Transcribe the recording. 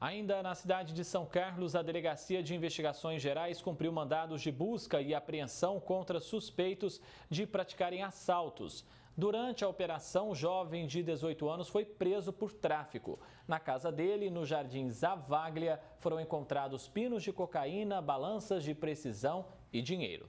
Ainda na cidade de São Carlos, a Delegacia de Investigações Gerais cumpriu mandados de busca e apreensão contra suspeitos de praticarem assaltos. Durante a operação, o jovem de 18 anos foi preso por tráfico. Na casa dele, no Jardim Zavaglia, foram encontrados pinos de cocaína, balanças de precisão e dinheiro.